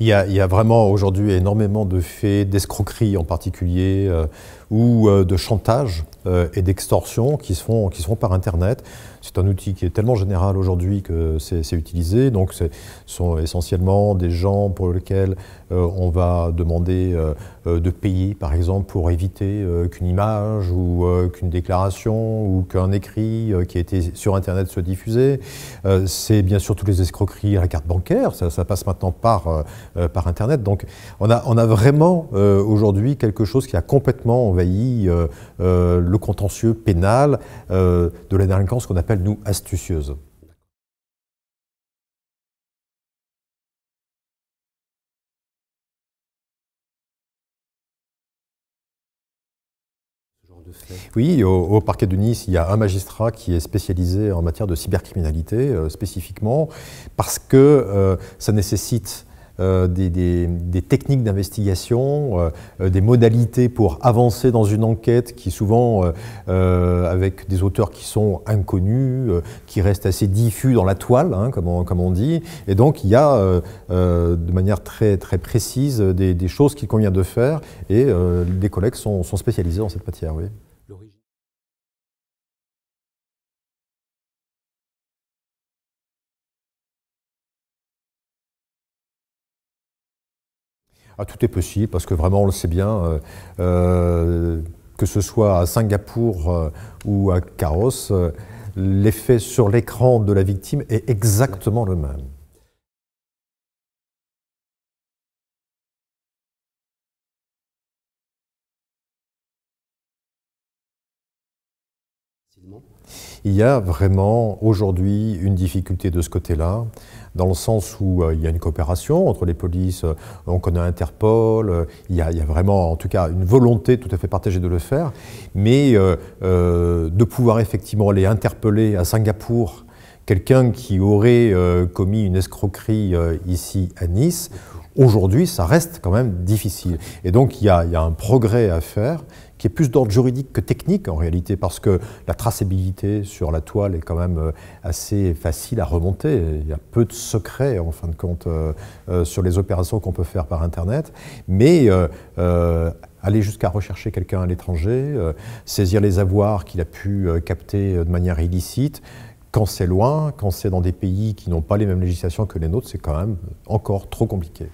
Il y, a, vraiment aujourd'hui énormément de faits d'escroquerie en particulier euh, ou euh, de chantage euh, et d'extorsion qui, se font, qui se par Internet. C'est un outil qui est tellement général aujourd'hui que c'est utilisé. Donc ce sont essentiellement des gens pour lesquels on va demander de payer par exemple pour éviter qu'une image ou qu'une déclaration ou qu'un écrit qui a été sur Internet soit diffusé. c'est bien sûr tous les escroqueries à la carte bancaire. Ça, ça passe maintenant par euh, euh, par, Internet. Donc on a, on a vraiment euh, aujourd'hui quelque chose qui a complètement envahi le contentieux pénal de la délinquance qu'on appelle, nous, astucieuse. Oui, au, parquet de Nice, il y a un magistrat qui est spécialisé en matière de cybercriminalité, euh, spécifiquement, parce que euh, ça nécessite euh, des, techniques d'investigation, euh, euh, des modalités pour avancer dans une enquête qui souvent, avec des auteurs qui sont inconnus, qui restent assez diffus dans la toile, hein, comme, on, dit. Et donc il y a de manière très, très précise des, choses qu'il convient de faire et les collègues sont, spécialisés dans cette matière. ah, tout est possible, parce que vraiment, on le sait bien, euh, euh, que ce soit à Singapour euh, ou à Carros, l'effet sur l'écran de la victime est exactement le même. Il y a vraiment aujourd'hui une difficulté de ce côté-là, dans le sens où euh, il y a une coopération entre les polices, euh, on connaît Interpol, euh, il, y il, y a, vraiment en tout cas une volonté tout à fait partagée de le faire, mais de pouvoir effectivement aller interpeller à Singapour quelqu'un qui aurait commis une escroquerie ici à Nice, Aujourd'hui, ça reste quand même difficile. Et donc, il y, a, un progrès à faire qui est plus d'ordre juridique que technique en réalité, parce que la traçabilité sur la toile est quand même euh, assez facile à remonter. Il y a peu de secrets en fin de compte euh, euh, sur les opérations qu'on peut faire par Internet. Mais aller jusqu'à rechercher quelqu'un à l'étranger, saisir les avoirs qu'il a pu capter de manière illicite, quand c'est loin, quand c'est dans des pays qui n'ont pas les mêmes législations que les nôtres, c'est quand même encore trop compliqué.